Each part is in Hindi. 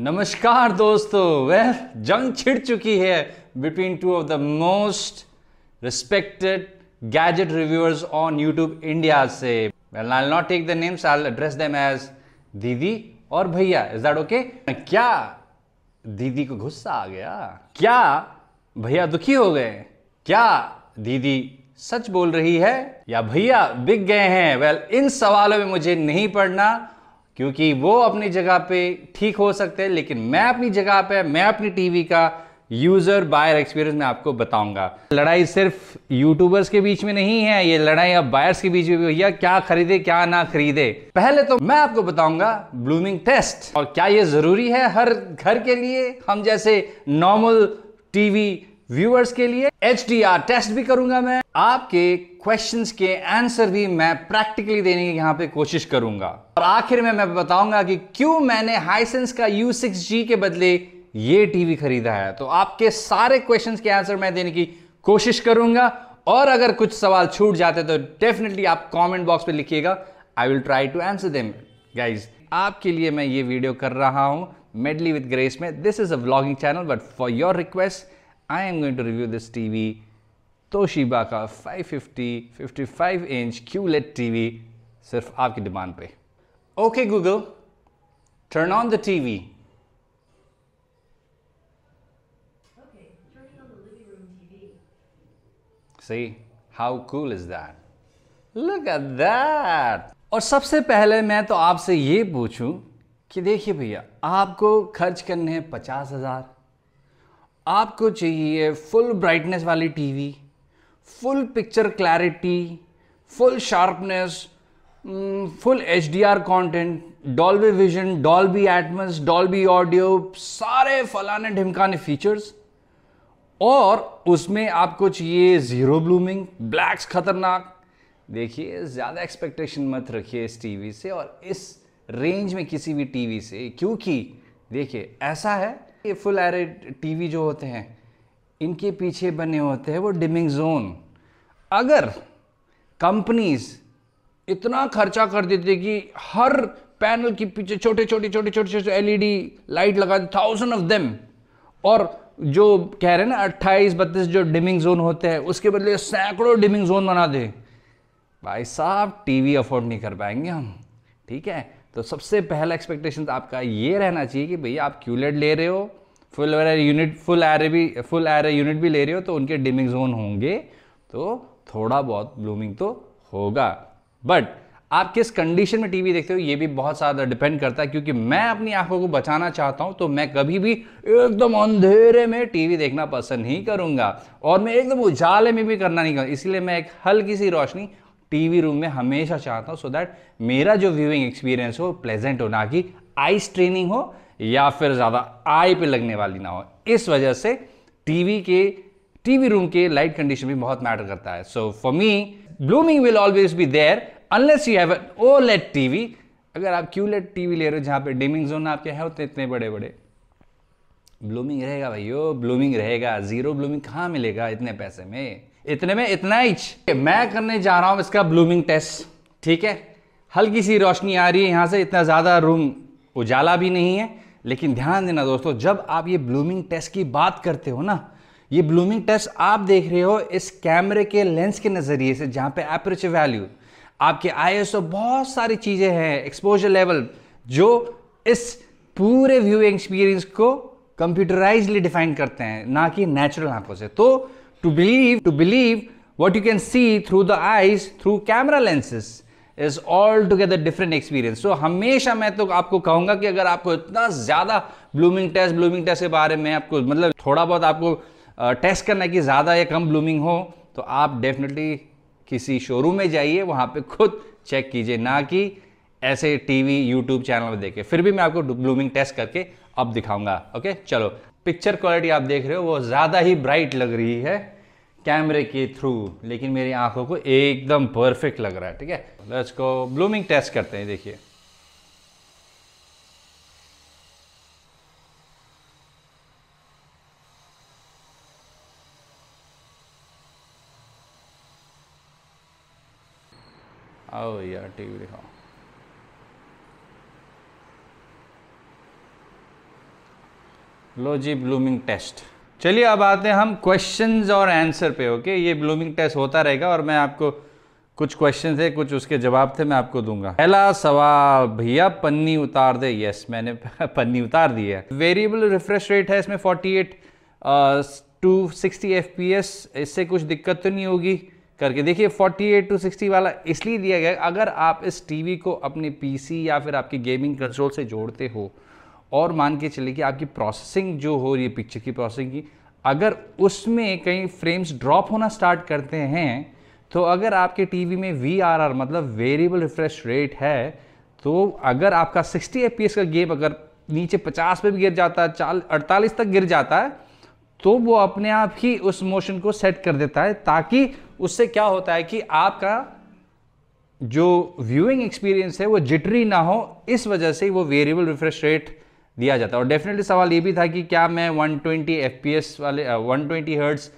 नमस्कार दोस्तों वह जंग छिड़ चुकी है between two of the most respected gadget reviewers on YouTube India से well I not take the names I address them as दीदी और भैया इज दैट ओके क्या दीदी को गुस्सा आ गया क्या भैया दुखी हो गए क्या दीदी सच बोल रही है या भैया बिक गए हैं वेल well, इन सवालों में मुझे नहीं पढ़ना क्योंकि वो अपनी जगह पे ठीक हो सकते हैं लेकिन मैं अपनी जगह पे मैं अपनी टीवी का यूजर बायर एक्सपीरियंस मैं आपको बताऊंगा लड़ाई सिर्फ यूट्यूबर्स के बीच में नहीं है ये लड़ाई अब बायर्स के बीच में भी भैया क्या खरीदे क्या ना खरीदे पहले तो मैं आपको बताऊंगा ब्लूमिंग टेस्ट और क्या ये जरूरी है हर घर के लिए हम जैसे नॉर्मल टीवी व्यूअर्स के लिए एच टेस्ट भी करूंगा मैं आपके क्वेश्चन के आंसर भी मैं प्रैक्टिकली देने की यहाँ पे कोशिश करूंगा और आखिर में मैं बताऊंगा कि क्यों मैंने हाईसेंस का यू सिक्स जी के बदले ये टीवी खरीदा है तो आपके सारे क्वेश्चन के आंसर मैं देने की कोशिश करूंगा और अगर कुछ सवाल छूट जाते तो डेफिनेटली आप कॉमेंट बॉक्स में लिखिएगा I will try to answer them guys आपके लिए मैं ये वीडियो कर रहा हूं मेडली विद ग्रेस में this is a blogging channel but for your request I am going to review this TV, Toshiba का 550 55 इंच QLED TV सिर्फ आपकी डिमांड पे okay Google turn on the TV सही how cool is that look at that और सबसे पहले मैं तो आपसे ये पूछूं कि देखिए भैया आपको खर्च करने हैं पचास हज़ार आपको चाहिए फुल ब्राइटनेस वाली TV full picture clarity full sharpness full H D R content Dolby Vision Dolby Atmos Dolby audio सारे फलाने ढिमकाने फीचर्स और उसमें आपको चाहिए ज़ीरो ब्लूमिंग ब्लैक्स ख़तरनाक देखिए ज़्यादा एक्सपेक्टेशन मत रखिए इस टीवी से और इस रेंज में किसी भी टीवी से क्योंकि देखिए ऐसा है ये फुल एरे टीवी जो होते हैं इनके पीछे बने होते हैं वो डिमिंग जोन अगर कंपनीज इतना खर्चा कर देते कि हर पैनल के पीछे छोटे छोटे छोटे छोटे छोटे एलईडी लाइट लगा थाउजेंड ऑफ देम और जो कह रहे हैं ना अट्ठाईस बत्तीस जो डिमिंग जोन होते हैं उसके बदले सैकड़ों डिमिंग जोन बना दे भाई साहब टीवी अफोर्ड नहीं कर पाएंगे हम ठीक है तो सबसे पहला एक्सपेक्टेशन आपका ये रहना चाहिए कि भैया आप क्यूलेट ले रहे हो full array unit full array भी फुल एरे यूनिट भी ले रहे हो तो उनके डिमिंग जोन होंगे तो थोड़ा बहुत ब्लूमिंग तो होगा बट आप किस कंडीशन में टीवी देखते हो ये भी बहुत ज़्यादा डिपेंड करता है क्योंकि मैं अपनी आंखों को बचाना चाहता हूँ तो मैं कभी भी एकदम अंधेरे में टीवी देखना पसंद नहीं करूँगा और मैं एकदम उजाले में भी करना नहीं करूँगा इसलिए मैं एक हल्की सी रोशनी टीवी रूम में हमेशा चाहता हूँ सो दैट मेरा जो व्यूइंग एक्सपीरियंस हो प्लेजेंट हो ना कि आई स्ट्रेनिंग हो या फिर ज़्यादा आई पे लगने वाली ना हो इस वजह से टीवी के टीवी रूम के लाइट कंडीशन भी बहुत मैटर करता है so for me blooming will always be there unless you have OLED TV अगर आप क्यू लेट टीवी ले रहे हो जहाँ पे डिमिंग जोन आपके हैं होते इतने बड़े बड़े ब्लूमिंग रहेगा भाई ब्लूमिंग रहेगा जीरो ब्लूमिंग कहाँ मिलेगा इतने पैसे में इतने में इतना ही मैं करने जा रहा हूँ इसका ब्लूमिंग टेस्ट ठीक है हल्की सी रोशनी आ रही है यहाँ से इतना ज़्यादा रूम उजाला भी नहीं है लेकिन ध्यान देना दोस्तों जब आप ये ब्लूमिंग टेस्ट की बात करते हो ना ये ब्लूमिंग टेस्ट आप देख रहे हो इस कैमरे के लेंस के नज़रिए से जहाँ पे एपरेच वैल्यू आपके आई बहुत सारी चीज़ें हैं एक्सपोजर लेवल जो इस पूरे व्यू एक्सपीरियंस को कंप्यूटराइजली डिफाइन करते हैं ना कि नेचुरल आंखों से तो to believe to believe what you can see through the eyes through camera lenses is all together different experience so हमेशा मैं तो आपको कहूंगा कि अगर आपको इतना ज़्यादा ब्लूमिंग टेस्ट ब्लूमिंग टेस्ट के बारे में आपको मतलब थोड़ा बहुत आपको टेस्ट करना है कि ज़्यादा या कम ब्लूमिंग हो तो आप डेफिनेटली किसी शोरूम में जाइए वहाँ पे खुद चेक कीजिए ना कि ऐसे टीवी यूट्यूब चैनल में देखे फिर भी मैं आपको ब्लूमिंग टेस्ट करके अब दिखाऊंगा ओके चलो पिक्चर क्वालिटी आप देख रहे हो वो ज़्यादा ही ब्राइट लग रही है कैमरे के थ्रू लेकिन मेरी आंखों को एकदम परफेक्ट लग रहा है ठीक है लेट्स को ब्लूमिंग टेस्ट करते हैं देखिए आओ यार टीवी दिखाओ लो जी ब्लूमिंग टेस्ट चलिए अब आते हैं हम क्वेश्चंस और आंसर पे ओके ये ब्लूमिंग टेस्ट होता रहेगा और मैं आपको कुछ क्वेश्चन थे कुछ उसके जवाब थे मैं आपको दूंगा पहला सवाल भैया पन्नी उतार दे यस मैंने पन्नी उतार दी है वेरिएबल रिफ्रेश रेट है इसमें 48 टू सिक्सटी एफ इससे कुछ दिक्कत तो नहीं होगी करके देखिए 48 टू 60 वाला इसलिए दिया गया अगर आप इस टीवी को अपने पीसी या फिर आपके गेमिंग कंसोल से जोड़ते हो और मान के चले कि आपकी प्रोसेसिंग जो हो रही है पिक्चर की प्रोसेसिंग की अगर उसमें कहीं फ्रेम्स ड्रॉप होना स्टार्ट करते हैं तो अगर आपके टीवी में वी मतलब वेरिएबल रिफ्रेश रेट है तो अगर आपका 60 एफ का गेम अगर नीचे 50 पे भी गिर जाता है चाल अड़तालीस तक गिर जाता है तो वो अपने आप ही उस मोशन को सेट कर देता है ताकि उससे क्या होता है कि आपका जो व्यूइंग एक्सपीरियंस है वो जिटरी ना हो इस वजह से वो वेरिएबल रिफ्रेश रेट दिया जाता है और डेफिनेटली सवाल ये भी था कि क्या मैं 120 ट्वेंटी वाले वन ट्वेंटी हर्ट्स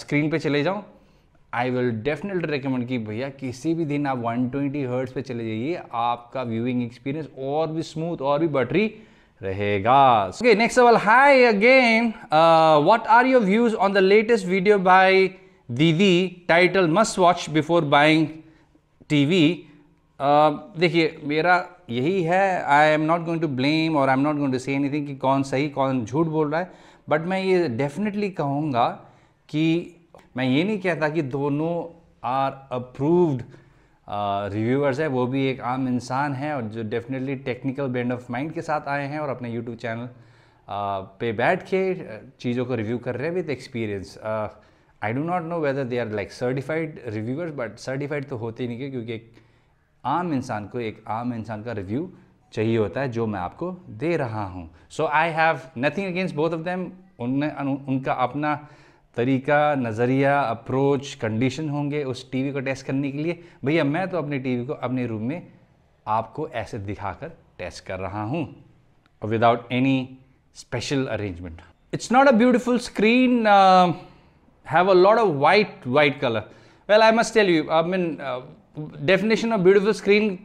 स्क्रीन पे चले जाऊँ आई विल डेफिनेटली रिकमेंड कि भैया किसी भी दिन आप 120 ट्वेंटी हर्ट्स पर चले जाइए आपका व्यूइंग एक्सपीरियंस और भी स्मूथ और भी बटरी रहेगा ओके नेक्स्ट सवाल hi again what are your views on the latest video by दीदी title must watch before buying TV देखिए मेरा यही है I am not going to blame और I am not going to say thing कि कौन सही कौन झूठ बोल रहा है बट मैं ये डेफिनेटली कहूँगा कि मैं ये नहीं कहता कि दोनों आर अप्रूव्ड रिव्यूअर्स है वो भी एक आम इंसान है और जो definitely technical band of mind के साथ आए हैं और अपने यूट्यूब चैनल uh, पे बैठ के uh, चीज़ों को रिव्यू कर रहे हैं with experience I do not know whether they are like certified reviewers but certified तो होते नहीं क्योंकि एक आम इंसान को एक आम इंसान का रिव्यू चाहिए होता है जो मैं आपको दे रहा हूँ so I have nothing against both of them उनका अपना तरीका नज़रिया अप्रोच कंडीशन होंगे उस टीवी को टेस्ट करने के लिए भैया मैं तो अपने टीवी को अपने रूम में आपको ऐसे दिखाकर टेस्ट कर रहा हूँ without any special arrangement it's not a beautiful screen have a lot of white white colour well I must tell you I mean definition of beautiful screen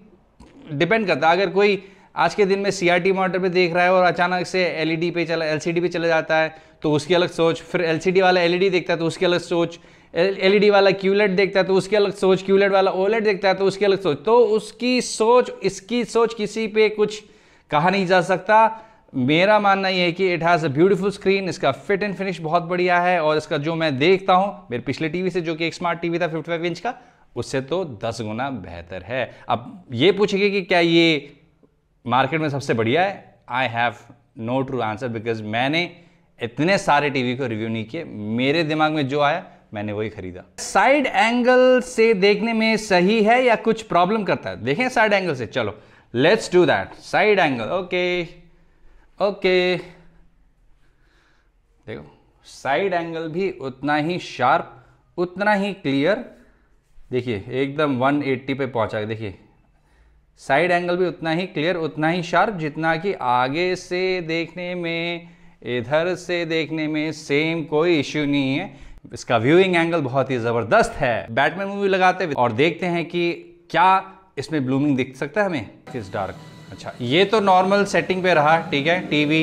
depend करता है अगर कोई आज के दिन में सी आर टी मॉनिटर पर देख रहा है और अचानक से एल ई डी पे चला एल सी डी पे चला जाता है तो उसकी अलग सोच फिर एल सी डी वाला एल ई डी देखता है तो उसकी अलग सोच एल ई डी वाला क्यूलेट e देखता है तो उसकी अलग सोच क्यूलेट e वाला ओलेट e देखता है तो उसकी अलग सोच तो उसकी सोच इसकी सोच किसी पे कुछ कहा नहीं जा सकता मेरा मानना यह है कि it has a beautiful screen इसका फिट एंड फिनिश बहुत बढ़िया है और इसका जो मैं देखता हूँ मेरे पिछले टीवी से जो कि एक स्मार्ट टीवी था 55 इंच का उससे तो दस गुना बेहतर है अब ये पूछेगी कि क्या ये मार्केट में सबसे बढ़िया है I have no true answer because मैंने इतने सारे टीवी को रिव्यू नहीं किए मेरे दिमाग में जो आया मैंने वही खरीदा साइड एंगल से देखने में सही है या कुछ प्रॉब्लम करता है देखें साइड एंगल से चलो let's do that side angle okay okay देखो साइड एंगल भी उतना ही शार्प उतना ही क्लियर देखिए एकदम 180 पे पहुंचा देखिए साइड एंगल भी उतना ही क्लियर उतना ही शार्प जितना कि आगे से देखने में इधर से देखने में सेम कोई इश्यू नहीं है इसका व्यूइंग एंगल बहुत ही ज़बरदस्त है बैटमैन मूवी लगाते और देखते हैं कि क्या इसमें ब्लूमिंग दिख सकता है हमें किस डार्क अच्छा ये तो नॉर्मल सेटिंग पे रहा ठीक है टीवी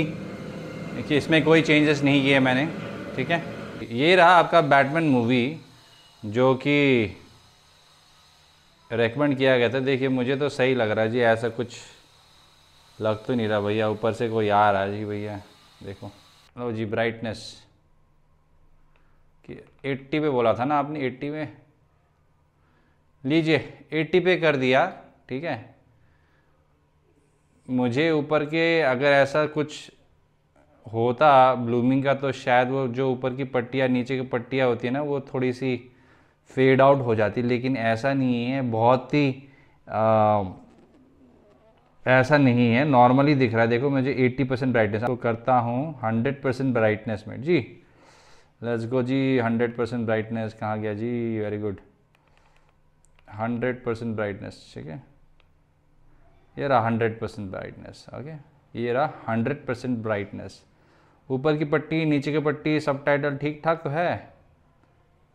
देखिए इसमें कोई चेंजेस नहीं किए मैंने ठीक है ये रहा आपका बैटमैन मूवी जो कि रेकमेंड किया गया था देखिए मुझे तो सही लग रहा है जी ऐसा कुछ लग तो नहीं रहा भैया ऊपर से कोई आ रहा है जी भैया देखो लो जी ब्राइटनेस कि एट्टी पे बोला था ना आपने एट्टी में लीजिए एट्टी पे कर दिया ठीक है मुझे ऊपर के अगर ऐसा कुछ होता ब्लूमिंग का तो शायद वो जो ऊपर की पट्टियाँ नीचे की पट्टियाँ होती है ना वो थोड़ी सी फेड आउट हो जाती लेकिन ऐसा नहीं है बहुत ही ऐसा नहीं है नॉर्मली दिख रहा है देखो मुझे 80 परसेंट ब्राइटनेस तो करता हूँ 100 परसेंट ब्राइटनेस में जी लेट्स गो जी 100 परसेंट ब्राइटनेस कहाँ गया जी वेरी गुड 100 परसेंट ब्राइटनेस ठीक है ये रहा 100 परसेंट ब्राइटनेस ओके ये रहा 100 परसेंट ब्राइटनेस ऊपर की पट्टी नीचे की पट्टी सब टाइटल ठीक ठाक है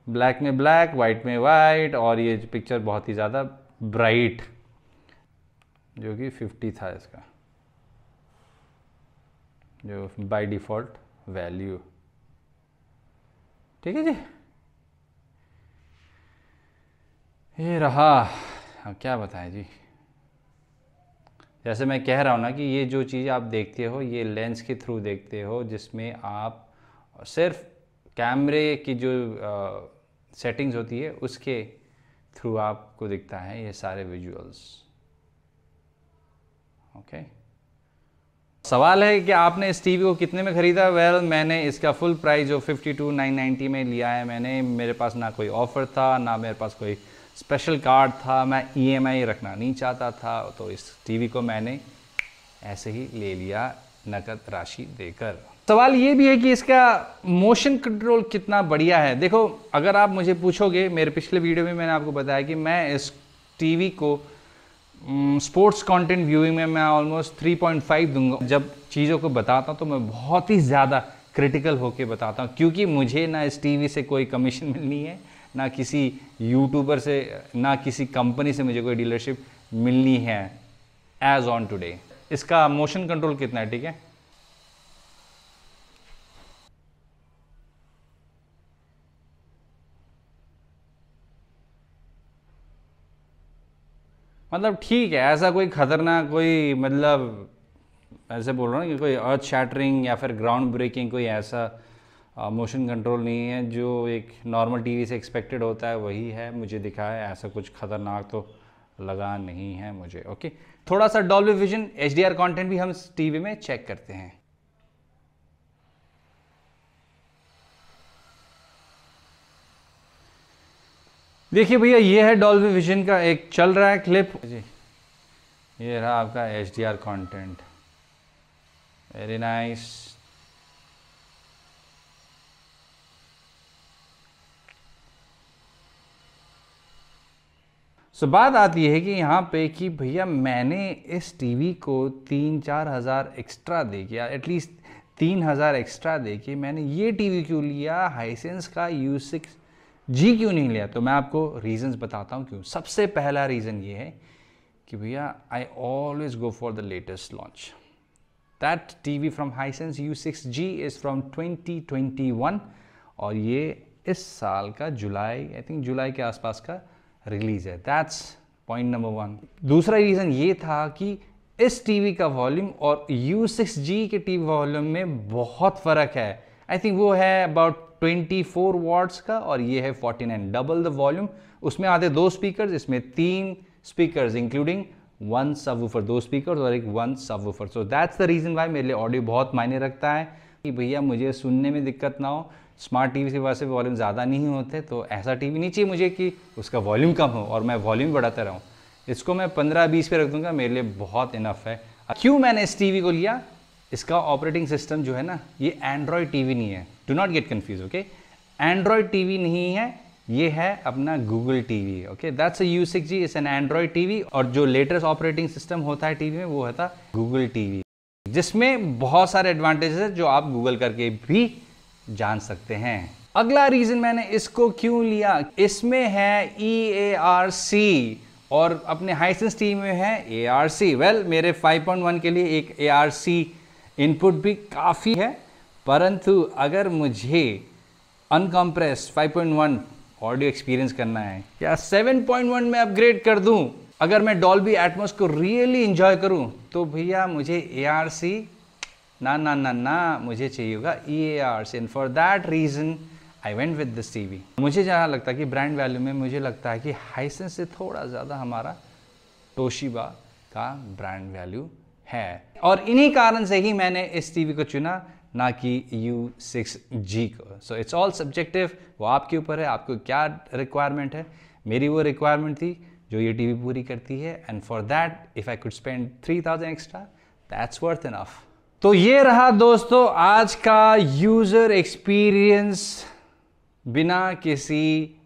ब्लैक में ब्लैक वाइट में वाइट और ये पिक्चर बहुत ही ज़्यादा ब्राइट जो कि 50 था इसका जो बाय डिफ़ॉल्ट वैल्यू ठीक है जी ये रहा अब क्या बताएं जी जैसे मैं कह रहा हूँ ना कि ये जो चीज़ आप देखते हो ये लेंस के थ्रू देखते हो जिसमें आप सिर्फ कैमरे की जो आ, सेटिंग्स होती है उसके थ्रू आपको दिखता है ये सारे विजुअल्स ओके okay. सवाल है कि आपने इस टीवी को कितने में ख़रीदा वेल well, मैंने इसका फुल प्राइस जो 52,990 में लिया है मैंने मेरे पास ना कोई ऑफ़र था ना मेरे पास कोई स्पेशल कार्ड था मैं ईएमआई e रखना नहीं चाहता था तो इस टीवी को मैंने ऐसे ही ले लिया नकद राशि देकर सवाल ये भी है कि इसका मोशन कंट्रोल कितना बढ़िया है देखो अगर आप मुझे पूछोगे मेरे पिछले वीडियो में मैंने आपको बताया कि मैं इस टीवी को स्पोर्ट्स कंटेंट व्यूइंग में मैं ऑलमोस्ट 3.5 दूंगा जब चीज़ों को बताता हूँ तो मैं बहुत ही ज़्यादा क्रिटिकल होकर बताता हूँ क्योंकि मुझे ना इस टीवी से कोई कमीशन मिलनी है ना किसी यूट्यूबर से ना किसी कंपनी से मुझे कोई डीलरशिप मिलनी है एज ऑन टूडे इसका मोशन कंट्रोल कितना है ठीक है मतलब ठीक है ऐसा कोई ख़तरनाक कोई मतलब ऐसे बोल रहा हूँ कि कोई अर्थ शैटरिंग या फिर ग्राउंड ब्रेकिंग कोई ऐसा मोशन कंट्रोल नहीं है जो एक नॉर्मल टीवी से एक्सपेक्टेड होता है वही है मुझे दिखा है ऐसा कुछ ख़तरनाक तो लगा नहीं है मुझे ओके थोड़ा सा Dolby Vision H D R content भी हम टी वी में चेक करते हैं देखिए भैया ये है डॉल्बी विजन का एक चल रहा है क्लिप जी ये रहा आपका H D R content very nice so बात आती है कि यहाँ पे कि भैया मैंने इस टीवी को तीन चार हज़ार एक्स्ट्रा दे के एटलीस्ट तीन हज़ार एक्स्ट्रा दे के मैंने ये टीवी क्यों लिया हाईसेंस का यू सिक्स जी क्यों नहीं लिया तो मैं आपको रीजंस बताता हूँ क्यों सबसे पहला रीज़न ये है कि भैया I always go for the latest launch that T V from Hisense U six G is from twenty twenty one और ये इस साल का जुलाई आई थिंक जुलाई के आसपास का रिलीज़ है दैट्स पॉइंट नंबर वन दूसरा रीज़न ये था कि इस टीवी का वॉल्यूम और जी के टीवी वॉल्यूम में बहुत फ़र्क है आई थिंक वो है अबाउट 24 वॉट्स का और ये है 49 डबल द वॉल्यूम उसमें आते दो स्पीकर्स इसमें तीन speakers including one subwoofer दो स्पीकर और एक one subwoofer so that's the reason why मेरे लिए ऑडियो बहुत मायने रखता है कि भैया मुझे सुनने में दिक्कत ना हो स्मार्ट टीवी की वजह से वॉल्यूम ज़्यादा नहीं होते तो ऐसा टीवी नहीं चाहिए मुझे कि उसका वॉल्यूम कम हो और मैं वॉल्यूम बढ़ाता रहूँ इसको मैं पंद्रह बीस पे रख दूँगा मेरे लिए बहुत इनफ है क्यों मैंने इस टीवी को लिया इसका ऑपरेटिंग सिस्टम जो है ना ये एंड्रॉयड टीवी नहीं है do not get confuse okay Android TV नहीं है ये है अपना Google TV okay that's U six G is an Android TV और जो लेटेस्ट ऑपरेटिंग सिस्टम होता है टीवी में वो होता गूगल टीवी जिसमें बहुत सारे एडवांटेजेस है जो आप गूगल करके भी जान सकते हैं अगला रीजन मैंने इसको क्यों लिया इसमें है ई ए आर सी और अपने हाइसेंस टीवी में है ए आर सी वेल मेरे 5.1 के लिए एक ए आर सी इनपुट भी काफ़ी है परंतु अगर मुझे अनकम्प्रेस 5.1 ऑडियो एक्सपीरियंस करना है या 7.1 में अपग्रेड कर दूं अगर मैं डॉल्बी एटमोस को रियली इन्जॉय करूं तो भैया मुझे ए ना ना ना ना मुझे चाहिए होगा E A R C and for that reason I went with this T मुझे जहाँ लगता है कि ब्रांड वैल्यू में मुझे लगता है कि हाइसेंस से थोड़ा ज़्यादा हमारा टोशीबा का ब्रांड वैल्यू है और इन्हीं कारण से ही मैंने इस टीवी को चुना ना कि यू सिक्स जी को सो इट्स ऑल सब्जेक्टिव वो आपके ऊपर है आपको क्या रिक्वायरमेंट है मेरी वो रिक्वायरमेंट थी जो ये टीवी पूरी करती है and for that if I could spend three thousand extra that's worth enough तो ये रहा दोस्तों आज का यूज़र एक्सपीरियंस बिना किसी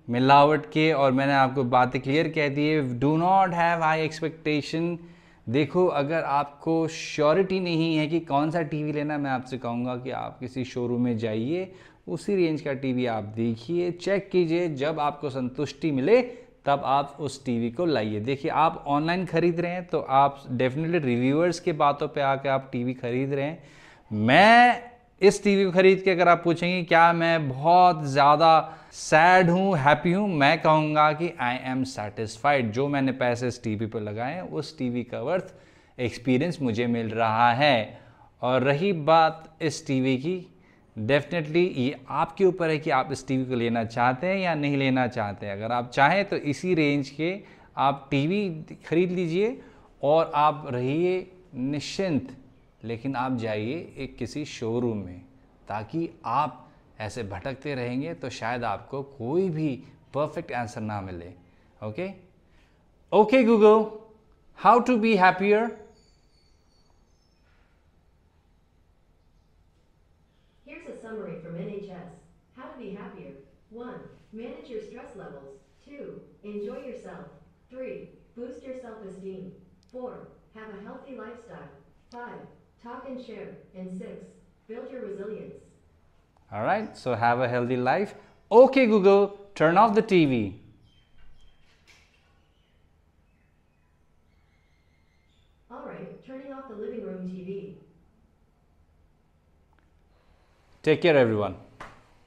मिलावट के और मैंने आपको बातें क्लियर कह दी है do not have high expectation देखो अगर आपको श्योरिटी नहीं है कि कौन सा टीवी लेना मैं आपसे कहूँगा कि आप किसी शोरूम में जाइए उसी रेंज का टीवी आप देखिए चेक कीजिए जब आपको संतुष्टि मिले तब आप उस टीवी को लाइए देखिए आप ऑनलाइन ख़रीद रहे हैं तो आप डेफिनेटली रिव्यूअर्स के बातों पे आके आप टीवी ख़रीद रहे हैं मैं इस टीवी को खरीद के अगर आप पूछेंगे क्या मैं बहुत ज़्यादा सैड हूँ हैप्पी हूँ मैं कहूँगा कि आई एम सेटिस्फाइड जो मैंने पैसे इस टीवी पर लगाए हैं उस टीवी का वर्थ एक्सपीरियंस मुझे मिल रहा है और रही बात इस टीवी की डेफिनेटली ये आपके ऊपर है कि आप इस टीवी को लेना चाहते हैं या नहीं लेना चाहते हैं अगर आप चाहें तो इसी रेंज के आप टीवी खरीद लीजिए और आप रहिए निश्चिंत लेकिन आप जाइए एक किसी शोरूम में ताकि आप ऐसे भटकते रहेंगे तो शायद आपको कोई भी परफेक्ट आंसर ना मिले okay okay Google how to be happier Manage your stress levels. 2. Enjoy yourself. 3. Boost your self esteem. 4. Have a healthy lifestyle. 5. Talk and share. And six, build your resilience. All right, so have a healthy life. Okay, Google, turn off the TV. All right, turning off the living room TV. Take care, everyone.